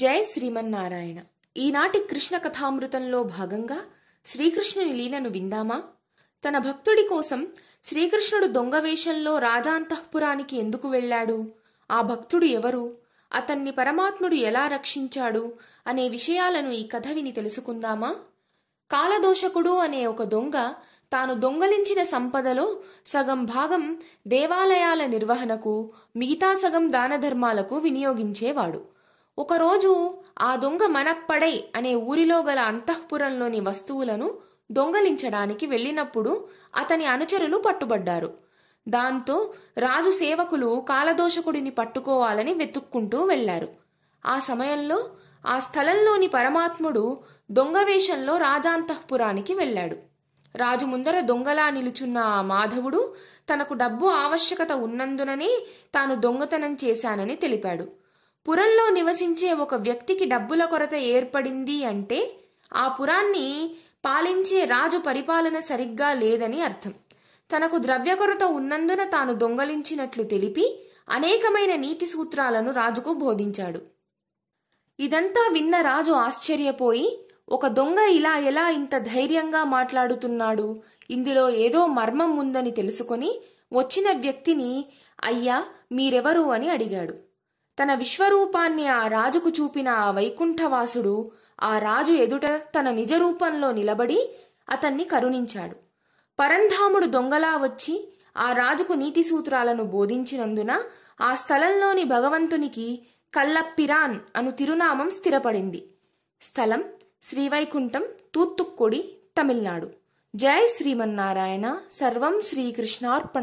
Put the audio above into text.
జయ శ్రీమన్నారాయణ ఈనాటి కృష్ణ కథామృతంలో భాగంగా శ్రీకృష్ణుని లీలను విందామా తన భక్తుడి కోసం శ్రీకృష్ణుడు దొంగ వేషంలో రాజాంతఃపురానికి ఎందుకు వెళ్ళాడు ఆ భక్తుడు ఎవరు అతన్ని పరమాత్ముడు ఎలా రక్షించాడు అనే విషయాలను ఈ కథ విని తెలుసుకుందామా కాలదోషకుడు అనే ఒక దొంగ తాను దొంగలించిన సంపదలో సగం భాగం దేవాలయాల నిర్వహణకు మిగతా సగం దానధర్మాలకు వినియోగించేవాడు ఒకరోజు ఆ దొంగ మనప్పడై అనే ఊరిలో గల అంతఃపురంలోని వస్తువులను దొంగలించడానికి వెళ్ళినప్పుడు అతని అనుచరులు పట్టుబడ్డారు దాంతో రాజు సేవకులు కాలదోషకుడిని పట్టుకోవాలని వెతుక్కుంటూ వెళ్లారు ఆ సమయంలో ఆ స్థలంలోని పరమాత్ముడు దొంగవేషంలో రాజాంతఃపురానికి వెళ్ళాడు రాజు ముందర దొంగలా నిలుచున్న ఆ మాధవుడు తనకు డబ్బు ఆవశ్యకత ఉన్నందుననే తాను దొంగతనం చేశానని తెలిపాడు పురంలో నివసించే ఒక వ్యక్తికి డబ్బుల కొరత ఏర్పడింది అంటే ఆ పురాన్ని పాలించే రాజు పరిపాలన సరిగ్గా లేదని అర్థం తనకు ద్రవ్య కొరత ఉన్నందున తాను దొంగలించినట్లు తెలిపి అనేకమైన నీతి సూత్రాలను రాజుకు బోధించాడు ఇదంతా విన్న రాజు ఆశ్చర్యపోయి ఒక దొంగ ఇలా ఎలా ఇంత ధైర్యంగా మాట్లాడుతున్నాడు ఇందులో ఏదో మర్మం ఉందని తెలుసుకొని వచ్చిన వ్యక్తిని అయ్యా మీరెవరు అని అడిగాడు తన విశ్వరూపాన్ని ఆ రాజుకు చూపిన ఆ వైకుంఠవాసుడు ఆ రాజు ఎదుట తన నిజరూపంలో నిలబడి అతన్ని కరుణించాడు పరంధాముడు దొంగలా వచ్చి ఆ రాజుకు నీతి సూత్రాలను బోధించినందున ఆ స్థలంలోని భగవంతునికి కల్లప్పిరాన్ అను తిరునామం స్థిరపడింది స్థలం శ్రీవైకుంఠం తూత్తుక్కుడి తమిళనాడు జై శ్రీమన్నారాయణ సర్వం శ్రీకృష్ణార్పణ